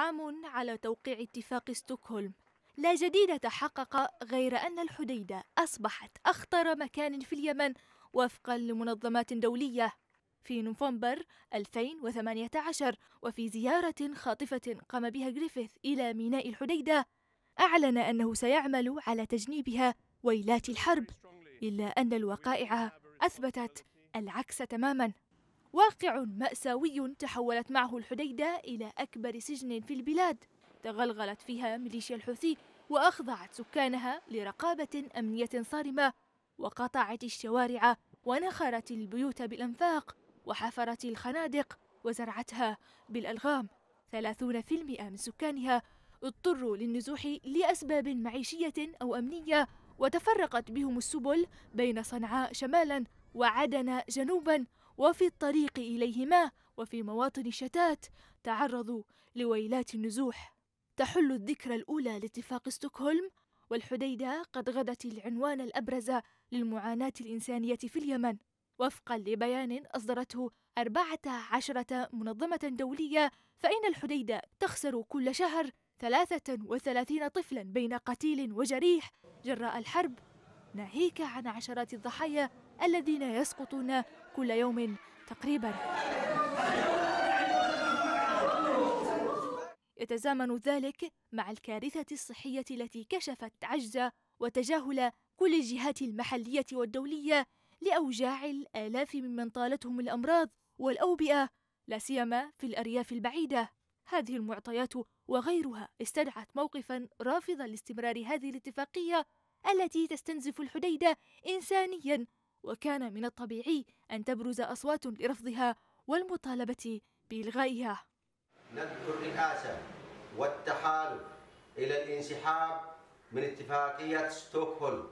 عام على توقيع اتفاق ستوكهولم لا جديد تحقق غير أن الحديدة أصبحت أخطر مكان في اليمن وفقا لمنظمات دولية في نوفمبر 2018 وفي زيارة خاطفة قام بها جريفيث إلى ميناء الحديدة أعلن أنه سيعمل على تجنيبها ويلات الحرب إلا أن الوقائع أثبتت العكس تماما واقع مأساوي تحولت معه الحديدة إلى أكبر سجن في البلاد تغلغلت فيها ميليشيا الحوثي وأخضعت سكانها لرقابة أمنية صارمة وقطعت الشوارع ونخرت البيوت بالأنفاق وحفرت الخنادق وزرعتها بالألغام 30% من سكانها اضطروا للنزوح لأسباب معيشية أو أمنية وتفرقت بهم السبل بين صنعاء شمالا وعدن جنوبا وفي الطريق إليهما وفي مواطن شتات تعرضوا لويلات النزوح تحل الذكرى الأولى لاتفاق ستوكهولم والحديدة قد غدت العنوان الأبرز للمعاناة الإنسانية في اليمن وفقا لبيان أصدرته أربعة عشرة منظمة دولية فإن الحديدة تخسر كل شهر ثلاثة وثلاثين طفلا بين قتيل وجريح جراء الحرب ناهيك عن عشرات الضحايا الذين يسقطون كل يوم تقريبا يتزامن ذلك مع الكارثة الصحية التي كشفت عجز وتجاهل كل الجهات المحلية والدولية لأوجاع الآلاف ممن طالتهم الأمراض والأوبئة لا سيما في الأرياف البعيدة هذه المعطيات وغيرها استدعت موقفا رافضا لاستمرار هذه الاتفاقية التي تستنزف الحديدة إنسانيا وكان من الطبيعي أن تبرز أصوات لرفضها والمطالبة بإلغائها نذكر الآسف والتحالف إلى الانسحاب من اتفاقية ستوكهولم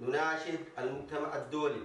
نناشد المجتمع الدولي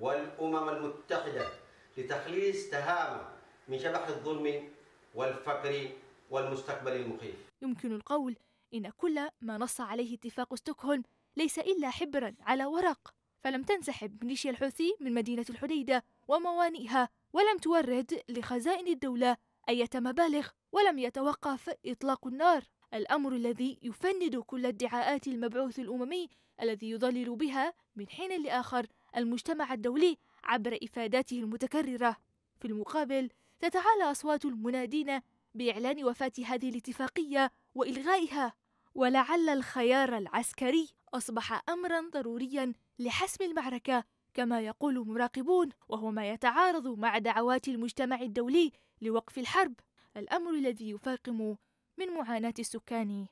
والأمم المتحدة لتخليص تهامة من شبح الظلم والفقر والمستقبل المخيف يمكن القول إن كل ما نص عليه اتفاق ستوكهولم ليس إلا حبرا على ورق فلم تنسحب ميليشيا الحوثي من مدينة الحديدة وموانئها ولم تورد لخزائن الدولة أية مبالغ ولم يتوقف إطلاق النار الأمر الذي يفند كل ادعاءات المبعوث الأممي الذي يضلل بها من حين لآخر المجتمع الدولي عبر إفاداته المتكررة في المقابل تتعالى أصوات المنادين بإعلان وفاة هذه الاتفاقية وإلغائها ولعل الخيار العسكري أصبح أمرا ضروريا لحسم المعركة كما يقول مراقبون وهو ما يتعارض مع دعوات المجتمع الدولي لوقف الحرب الأمر الذي يفاقم من معاناة السكان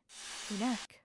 هناك